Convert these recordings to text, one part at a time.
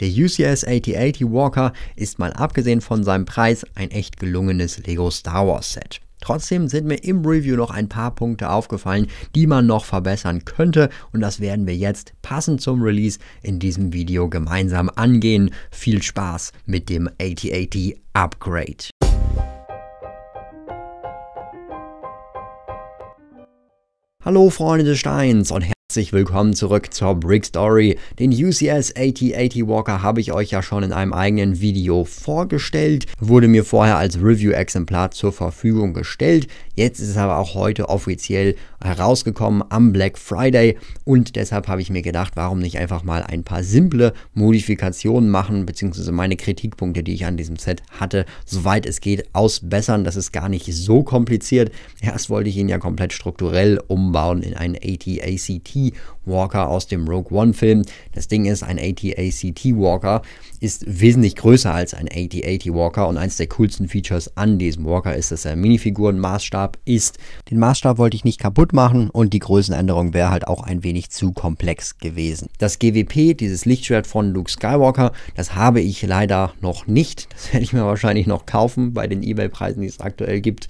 Der UCS 8080 Walker ist mal abgesehen von seinem Preis ein echt gelungenes Lego Star Wars Set. Trotzdem sind mir im Review noch ein paar Punkte aufgefallen, die man noch verbessern könnte und das werden wir jetzt passend zum Release in diesem Video gemeinsam angehen. Viel Spaß mit dem 8080 Upgrade. Hallo Freunde des Steins und Herzlich willkommen zurück zur Brick Story. Den UCS 8080 Walker habe ich euch ja schon in einem eigenen Video vorgestellt, wurde mir vorher als Review-Exemplar zur Verfügung gestellt. Jetzt ist es aber auch heute offiziell herausgekommen am Black Friday und deshalb habe ich mir gedacht, warum nicht einfach mal ein paar simple Modifikationen machen, beziehungsweise meine Kritikpunkte, die ich an diesem Set hatte, soweit es geht, ausbessern. Das ist gar nicht so kompliziert. Erst wollte ich ihn ja komplett strukturell umbauen in einen ATACT Walker aus dem Rogue One-Film. Das Ding ist, ein AT-ACT Walker ist wesentlich größer als ein AT-AT Walker und eins der coolsten Features an diesem Walker ist, dass er Minifigurenmaßstab ist. Den Maßstab wollte ich nicht kaputt machen und die Größenänderung wäre halt auch ein wenig zu komplex gewesen. Das GWP, dieses Lichtschwert von Luke Skywalker, das habe ich leider noch nicht. Das werde ich mir wahrscheinlich noch kaufen bei den Ebay-Preisen, die es aktuell gibt.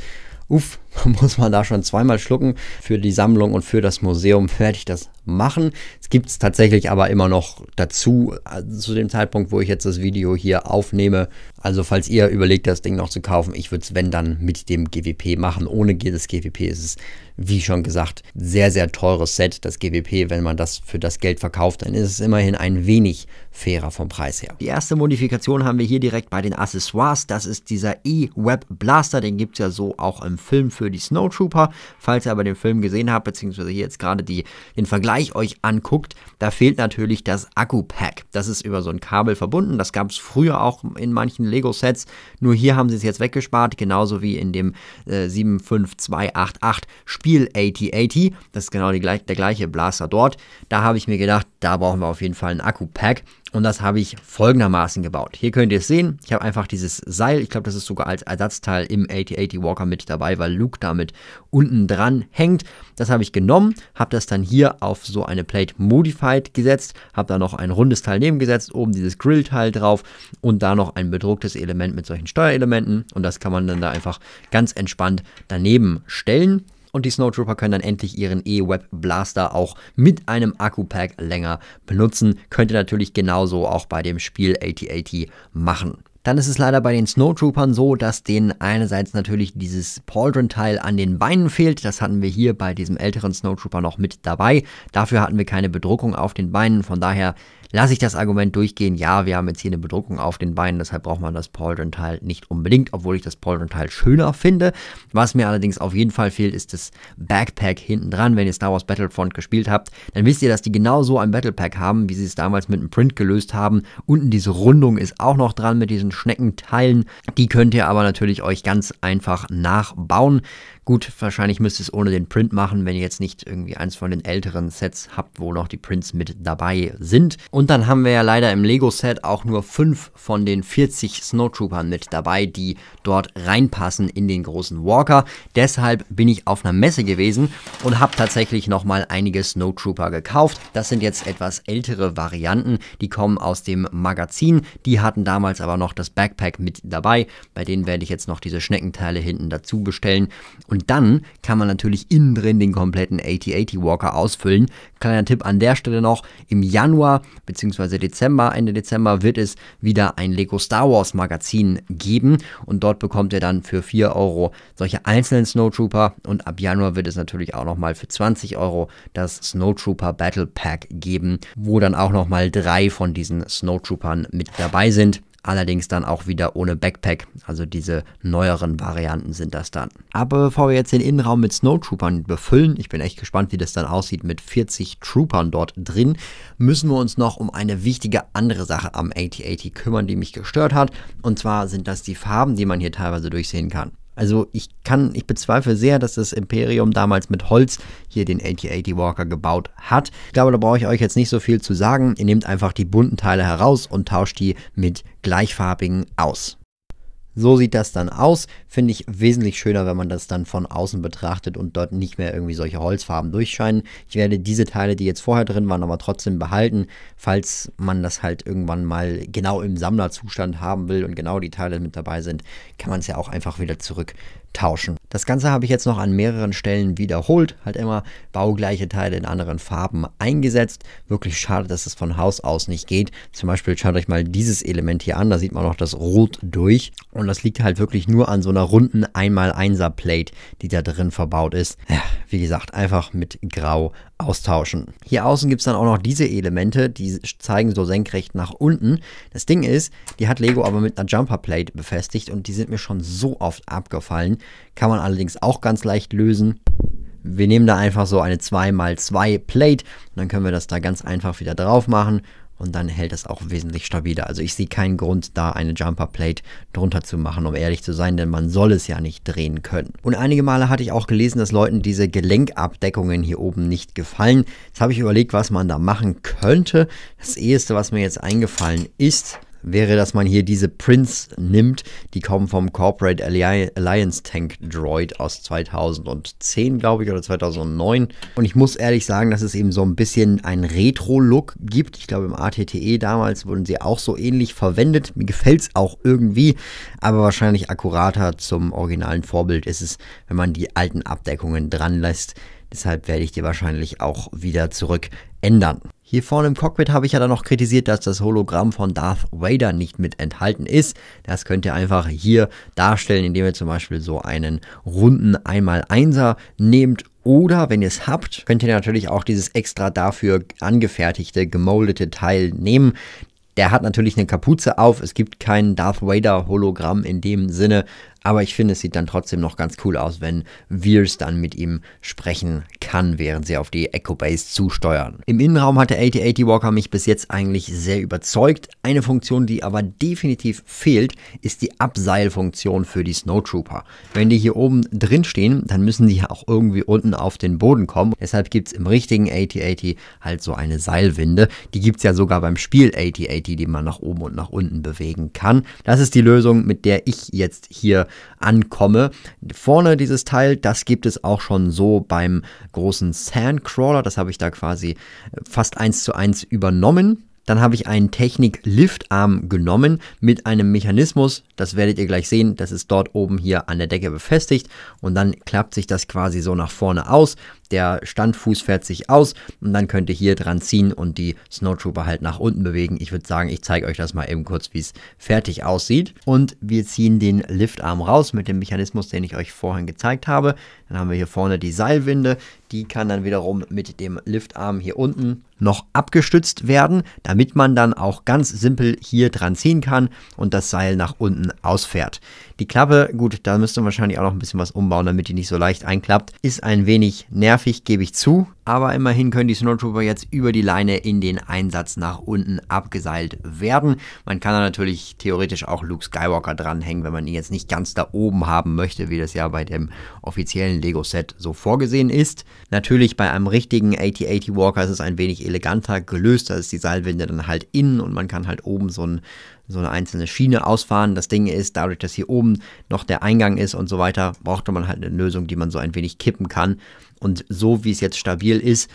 Uff, muss man da schon zweimal schlucken. Für die Sammlung und für das Museum fertig das machen. Es gibt es tatsächlich aber immer noch dazu, also zu dem Zeitpunkt, wo ich jetzt das Video hier aufnehme. Also falls ihr überlegt, das Ding noch zu kaufen, ich würde es, wenn dann, mit dem GWP machen. Ohne das GWP ist es, wie schon gesagt, sehr, sehr teures Set. Das GWP, wenn man das für das Geld verkauft, dann ist es immerhin ein wenig fairer vom Preis her. Die erste Modifikation haben wir hier direkt bei den Accessoires. Das ist dieser E-Web Blaster. Den gibt es ja so auch im Film für die Snowtrooper. Falls ihr aber den Film gesehen habt, beziehungsweise hier jetzt gerade die, den Vergleich euch anguckt, da fehlt natürlich das Akku-Pack. Das ist über so ein Kabel verbunden. Das gab es früher auch in manchen Lego-Sets. Nur hier haben sie es jetzt weggespart, genauso wie in dem äh, 75288 Spiel 8080. Das ist genau die, der gleiche Blaster dort. Da habe ich mir gedacht, da brauchen wir auf jeden Fall einen Akku-Pack und das habe ich folgendermaßen gebaut. Hier könnt ihr es sehen, ich habe einfach dieses Seil, ich glaube das ist sogar als Ersatzteil im 8080 Walker mit dabei, weil Luke damit unten dran hängt. Das habe ich genommen, habe das dann hier auf so eine Plate Modified gesetzt, habe da noch ein rundes Teil nebengesetzt, oben dieses Grillteil drauf und da noch ein bedrucktes Element mit solchen Steuerelementen und das kann man dann da einfach ganz entspannt daneben stellen und die Snowtrooper können dann endlich ihren E-Web Blaster auch mit einem Akku-Pack länger benutzen. Könnt ihr natürlich genauso auch bei dem Spiel AT-AT machen dann ist es leider bei den Snowtroopern so, dass denen einerseits natürlich dieses Pauldron-Teil an den Beinen fehlt. Das hatten wir hier bei diesem älteren Snowtrooper noch mit dabei. Dafür hatten wir keine Bedruckung auf den Beinen. Von daher lasse ich das Argument durchgehen, ja, wir haben jetzt hier eine Bedruckung auf den Beinen, deshalb braucht man das Pauldron-Teil nicht unbedingt, obwohl ich das Pauldron-Teil schöner finde. Was mir allerdings auf jeden Fall fehlt, ist das Backpack hinten dran. Wenn ihr Star Wars Battlefront gespielt habt, dann wisst ihr, dass die genau so ein Battlepack haben, wie sie es damals mit einem Print gelöst haben. Unten diese Rundung ist auch noch dran mit diesen Schneckenteilen. Die könnt ihr aber natürlich euch ganz einfach nachbauen. Gut, wahrscheinlich müsst ihr es ohne den Print machen, wenn ihr jetzt nicht irgendwie eins von den älteren Sets habt, wo noch die Prints mit dabei sind. Und dann haben wir ja leider im Lego-Set auch nur fünf von den 40 Snowtroopern mit dabei, die dort reinpassen in den großen Walker. Deshalb bin ich auf einer Messe gewesen und habe tatsächlich nochmal einige Snowtrooper gekauft. Das sind jetzt etwas ältere Varianten, die kommen aus dem Magazin. Die hatten damals aber noch das Backpack mit dabei. Bei denen werde ich jetzt noch diese Schneckenteile hinten dazu bestellen. Und und dann kann man natürlich innen drin den kompletten 8080 Walker ausfüllen. Kleiner Tipp an der Stelle noch, im Januar bzw. Dezember, Ende Dezember wird es wieder ein Lego Star Wars Magazin geben und dort bekommt ihr dann für 4 Euro solche einzelnen Snowtrooper und ab Januar wird es natürlich auch nochmal für 20 Euro das Snowtrooper Battle Pack geben, wo dann auch nochmal drei von diesen Snowtroopern mit dabei sind allerdings dann auch wieder ohne Backpack. Also diese neueren Varianten sind das dann. Aber bevor wir jetzt den Innenraum mit Snowtroopern befüllen, ich bin echt gespannt, wie das dann aussieht mit 40 Troopern dort drin, müssen wir uns noch um eine wichtige andere Sache am AT-AT kümmern, die mich gestört hat. Und zwar sind das die Farben, die man hier teilweise durchsehen kann. Also ich kann, ich bezweifle sehr, dass das Imperium damals mit Holz hier den 8080 Walker gebaut hat. Ich glaube, da brauche ich euch jetzt nicht so viel zu sagen. Ihr nehmt einfach die bunten Teile heraus und tauscht die mit gleichfarbigen aus. So sieht das dann aus. Finde ich wesentlich schöner, wenn man das dann von außen betrachtet und dort nicht mehr irgendwie solche Holzfarben durchscheinen. Ich werde diese Teile, die jetzt vorher drin waren, aber trotzdem behalten, falls man das halt irgendwann mal genau im Sammlerzustand haben will und genau die Teile mit dabei sind, kann man es ja auch einfach wieder zurück tauschen. Das Ganze habe ich jetzt noch an mehreren Stellen wiederholt, halt immer baugleiche Teile in anderen Farben eingesetzt. Wirklich schade, dass es von Haus aus nicht geht. Zum Beispiel schaut euch mal dieses Element hier an, da sieht man noch das Rot durch und das liegt halt wirklich nur an so einer runden 1x1er Plate, die da drin verbaut ist. Ja, wie gesagt, einfach mit Grau austauschen. Hier außen gibt es dann auch noch diese Elemente, die zeigen so senkrecht nach unten. Das Ding ist, die hat Lego aber mit einer Jumper Plate befestigt und die sind mir schon so oft abgefallen kann man allerdings auch ganz leicht lösen. Wir nehmen da einfach so eine 2x2 Plate und dann können wir das da ganz einfach wieder drauf machen und dann hält das auch wesentlich stabiler. Also ich sehe keinen Grund, da eine Jumper Plate drunter zu machen, um ehrlich zu sein, denn man soll es ja nicht drehen können. Und einige Male hatte ich auch gelesen, dass Leuten diese Gelenkabdeckungen hier oben nicht gefallen. Jetzt habe ich überlegt, was man da machen könnte. Das erste, was mir jetzt eingefallen ist, wäre, dass man hier diese Prints nimmt. Die kommen vom Corporate Alliance Tank Droid aus 2010, glaube ich, oder 2009. Und ich muss ehrlich sagen, dass es eben so ein bisschen einen Retro-Look gibt. Ich glaube, im ATTE damals wurden sie auch so ähnlich verwendet. Mir gefällt es auch irgendwie, aber wahrscheinlich akkurater zum originalen Vorbild ist es, wenn man die alten Abdeckungen dran lässt. Deshalb werde ich die wahrscheinlich auch wieder zurück ändern. Hier vorne im Cockpit habe ich ja dann noch kritisiert, dass das Hologramm von Darth Vader nicht mit enthalten ist. Das könnt ihr einfach hier darstellen, indem ihr zum Beispiel so einen runden 1x1er nehmt oder wenn ihr es habt, könnt ihr natürlich auch dieses extra dafür angefertigte, gemoldete Teil nehmen. Der hat natürlich eine Kapuze auf. Es gibt kein Darth Vader Hologramm in dem Sinne, aber ich finde, es sieht dann trotzdem noch ganz cool aus, wenn Veers dann mit ihm sprechen kann, während sie auf die Echo Base zusteuern. Im Innenraum hat der 8080 Walker mich bis jetzt eigentlich sehr überzeugt. Eine Funktion, die aber definitiv fehlt, ist die Abseilfunktion für die Snowtrooper. Wenn die hier oben drin stehen, dann müssen die ja auch irgendwie unten auf den Boden kommen. Deshalb gibt es im richtigen 8080 halt so eine Seilwinde. Die gibt es ja sogar beim Spiel 8080, die man nach oben und nach unten bewegen kann. Das ist die Lösung, mit der ich jetzt hier ankomme. Vorne dieses Teil, das gibt es auch schon so beim großen Sandcrawler. Das habe ich da quasi äh, fast eins zu eins übernommen. Dann habe ich einen Technik-Liftarm genommen mit einem Mechanismus, das werdet ihr gleich sehen, das ist dort oben hier an der Decke befestigt und dann klappt sich das quasi so nach vorne aus der Standfuß fährt sich aus und dann könnt ihr hier dran ziehen und die Snowtrooper halt nach unten bewegen. Ich würde sagen, ich zeige euch das mal eben kurz, wie es fertig aussieht. Und wir ziehen den Liftarm raus mit dem Mechanismus, den ich euch vorhin gezeigt habe. Dann haben wir hier vorne die Seilwinde, die kann dann wiederum mit dem Liftarm hier unten noch abgestützt werden, damit man dann auch ganz simpel hier dran ziehen kann und das Seil nach unten ausfährt. Die Klappe, gut, da müsste man wahrscheinlich auch noch ein bisschen was umbauen, damit die nicht so leicht einklappt, ist ein wenig nervig nervig, gebe ich zu. Aber immerhin können die Snowtrooper jetzt über die Leine in den Einsatz nach unten abgeseilt werden. Man kann da natürlich theoretisch auch Luke Skywalker dranhängen, wenn man ihn jetzt nicht ganz da oben haben möchte, wie das ja bei dem offiziellen Lego-Set so vorgesehen ist. Natürlich bei einem richtigen AT-80 Walker ist es ein wenig eleganter gelöst. Da ist die Seilwinde dann halt innen und man kann halt oben so ein so eine einzelne Schiene ausfahren. Das Ding ist, dadurch, dass hier oben noch der Eingang ist und so weiter, brauchte man halt eine Lösung, die man so ein wenig kippen kann. Und so wie es jetzt stabil ist,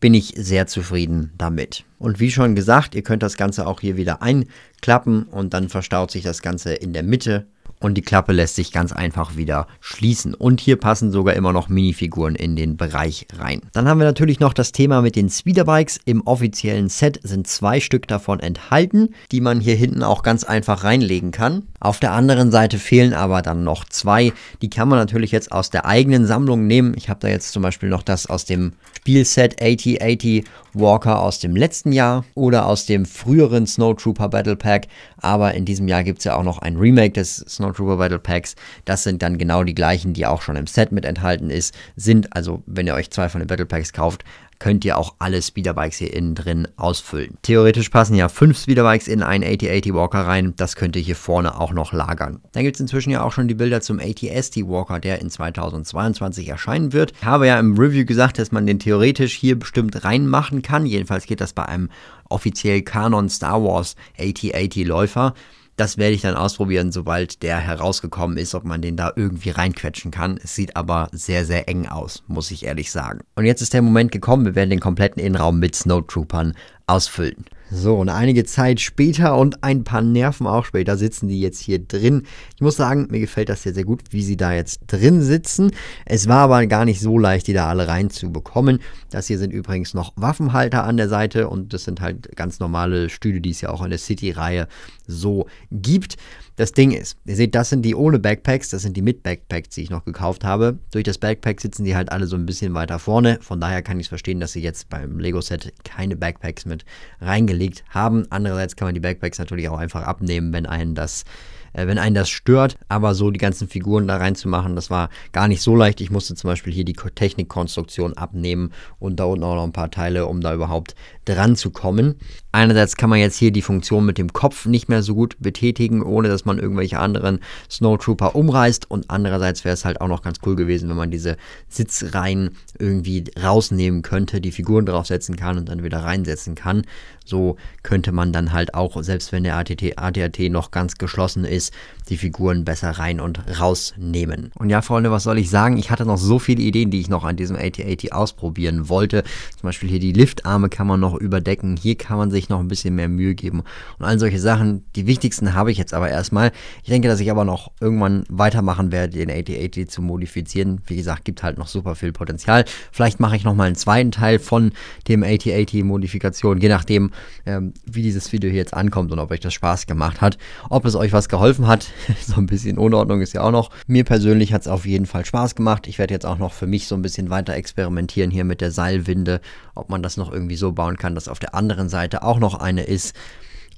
bin ich sehr zufrieden damit. Und wie schon gesagt, ihr könnt das Ganze auch hier wieder einklappen und dann verstaut sich das Ganze in der Mitte und die Klappe lässt sich ganz einfach wieder schließen. Und hier passen sogar immer noch Minifiguren in den Bereich rein. Dann haben wir natürlich noch das Thema mit den Speederbikes. Im offiziellen Set sind zwei Stück davon enthalten, die man hier hinten auch ganz einfach reinlegen kann. Auf der anderen Seite fehlen aber dann noch zwei. Die kann man natürlich jetzt aus der eigenen Sammlung nehmen. Ich habe da jetzt zum Beispiel noch das aus dem Spielset 8080 Walker aus dem letzten Jahr oder aus dem früheren Snowtrooper Battle Pack aber in diesem Jahr gibt es ja auch noch ein Remake des Snowtrooper Battle Packs. Das sind dann genau die gleichen, die auch schon im Set mit enthalten ist, sind. Also wenn ihr euch zwei von den Battle Packs kauft, könnt ihr auch alle Speederbikes hier innen drin ausfüllen. Theoretisch passen ja fünf Speederbikes in einen 8080 Walker rein. Das könnt ihr hier vorne auch noch lagern. Dann gibt es inzwischen ja auch schon die Bilder zum ATST Walker, der in 2022 erscheinen wird. Ich habe ja im Review gesagt, dass man den theoretisch hier bestimmt reinmachen kann. Jedenfalls geht das bei einem offiziell Kanon Star Wars AT-80 Läufer. Das werde ich dann ausprobieren, sobald der herausgekommen ist, ob man den da irgendwie reinquetschen kann. Es sieht aber sehr, sehr eng aus, muss ich ehrlich sagen. Und jetzt ist der Moment gekommen, wir werden den kompletten Innenraum mit Snowtroopern ausfüllen. So, und einige Zeit später und ein paar Nerven auch später sitzen die jetzt hier drin. Ich muss sagen, mir gefällt das sehr, sehr gut, wie sie da jetzt drin sitzen. Es war aber gar nicht so leicht, die da alle reinzubekommen. Das hier sind übrigens noch Waffenhalter an der Seite und das sind halt ganz normale Stühle, die es ja auch in der City-Reihe so gibt. Das Ding ist, ihr seht, das sind die ohne Backpacks, das sind die mit Backpacks, die ich noch gekauft habe. Durch das Backpack sitzen die halt alle so ein bisschen weiter vorne. Von daher kann ich es verstehen, dass sie jetzt beim Lego-Set keine Backpacks mit Geld reingelegt haben. Andererseits kann man die Backpacks natürlich auch einfach abnehmen, wenn einen das äh, wenn einen das stört. Aber so die ganzen Figuren da reinzumachen, das war gar nicht so leicht. Ich musste zum Beispiel hier die Technikkonstruktion abnehmen und da unten auch noch ein paar Teile, um da überhaupt dran zu kommen. Einerseits kann man jetzt hier die Funktion mit dem Kopf nicht mehr so gut betätigen, ohne dass man irgendwelche anderen Snowtrooper umreißt. Und andererseits wäre es halt auch noch ganz cool gewesen, wenn man diese Sitzreihen irgendwie rausnehmen könnte, die Figuren draufsetzen kann und dann wieder reinsetzen kann. So könnte man dann halt auch, selbst wenn der ATAT noch ganz geschlossen ist, die Figuren besser rein und rausnehmen. Und ja, Freunde, was soll ich sagen? Ich hatte noch so viele Ideen, die ich noch an diesem ATAT ausprobieren wollte. Zum Beispiel hier die Liftarme kann man noch überdecken. Hier kann man sich sich noch ein bisschen mehr Mühe geben und all solche Sachen. Die wichtigsten habe ich jetzt aber erstmal. Ich denke, dass ich aber noch irgendwann weitermachen werde, den 8080 zu modifizieren. Wie gesagt, gibt halt noch super viel Potenzial. Vielleicht mache ich nochmal einen zweiten Teil von dem 8080 Modifikation, je nachdem, ähm, wie dieses Video hier jetzt ankommt und ob euch das Spaß gemacht hat. Ob es euch was geholfen hat, so ein bisschen Unordnung ist ja auch noch. Mir persönlich hat es auf jeden Fall Spaß gemacht. Ich werde jetzt auch noch für mich so ein bisschen weiter experimentieren hier mit der Seilwinde, ob man das noch irgendwie so bauen kann, dass auf der anderen Seite auch auch noch eine ist,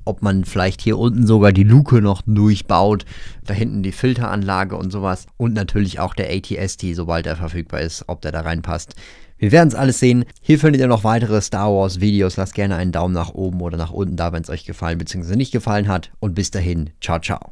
ob man vielleicht hier unten sogar die Luke noch durchbaut, da hinten die Filteranlage und sowas und natürlich auch der ATST, sobald er verfügbar ist, ob der da reinpasst. Wir werden es alles sehen. Hier findet ihr noch weitere Star Wars Videos. Lasst gerne einen Daumen nach oben oder nach unten da, wenn es euch gefallen bzw. nicht gefallen hat. Und bis dahin, ciao, ciao.